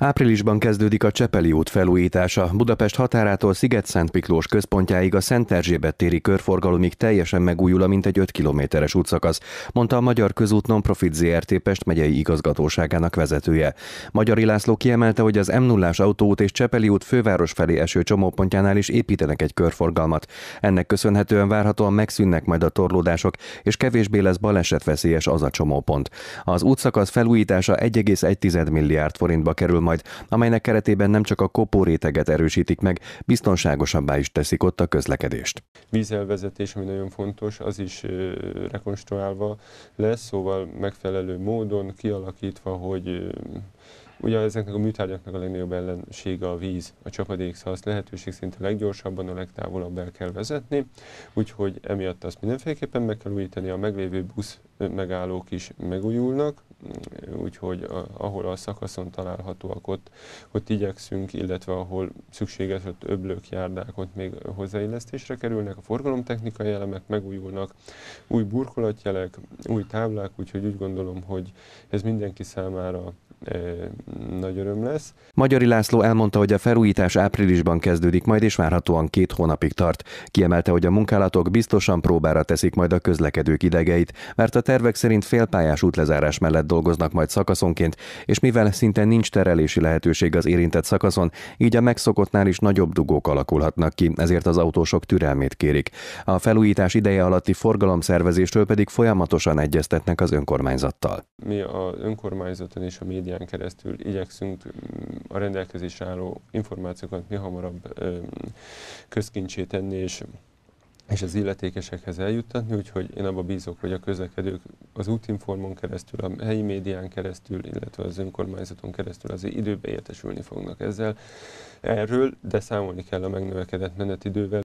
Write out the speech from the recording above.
Áprilisban kezdődik a Csepeli út felújítása. Budapest határától Sziget-Szent Miklós központjáig a Szent Erzsébet téri körforgalomig teljesen megújul a mintegy 5 kilométeres útszakasz, mondta a Magyar Közút Nonprofit ZRT Pest megyei igazgatóságának vezetője. Magyar László kiemelte, hogy az m 0 autóút és Csepeli út főváros felé eső csomópontjánál is építenek egy körforgalmat. Ennek köszönhetően várhatóan megszűnnek majd a torlódások, és kevésbé lesz balesetveszélyes az a csomópont. Az útszakasz felújítása 1,1 milliárd forintba kerül majd majd, amelynek keretében nem csak a kopó réteget erősítik meg, biztonságosabbá is teszik ott a közlekedést. Vízelvezetés, ami nagyon fontos, az is rekonstruálva lesz, szóval megfelelő módon kialakítva, hogy Ugye ezeknek a műtárgyaknak a legnagyobb ellensége a víz, a csapadék, szóval azt lehetőség szerint a leggyorsabban, a legtávolabb el kell vezetni, úgyhogy emiatt azt mindenféleképpen meg kell újítani, a meglévő busz megállók is megújulnak, úgyhogy a, ahol a szakaszon találhatóak ott, ott igyekszünk, illetve ahol szükséges, ott öblök, járdák, ott még hozzáillesztésre kerülnek, a forgalomtechnikai elemek megújulnak, új burkolatjelek, új táblák, úgyhogy úgy gondolom, hogy ez mindenki számára nagy öröm lesz. Magyari László elmondta, hogy a felújítás áprilisban kezdődik majd, és várhatóan két hónapig tart. Kiemelte, hogy a munkálatok biztosan próbára teszik majd a közlekedők idegeit, mert a tervek szerint félpályás útlezárás mellett dolgoznak majd szakaszonként, és mivel szinte nincs terelési lehetőség az érintett szakaszon, így a megszokottnál is nagyobb dugók alakulhatnak ki, ezért az autósok türelmét kérik. A felújítás ideje alatti forgalomszervezésről pedig folyamatosan egyeztetnek az önkormányzattal. Mi a önkormányzaton és a média médián keresztül igyekszünk mm, a rendelkezés álló információkat mi hamarabb közkincsé tenni, és és az illetékesekhez eljuttatni, úgyhogy én abba bízok, hogy a közlekedők az útinformon keresztül, a helyi médián keresztül, illetve az önkormányzaton keresztül az időbe értesülni fognak ezzel. Erről, de számolni kell a megnövekedett menetidővel.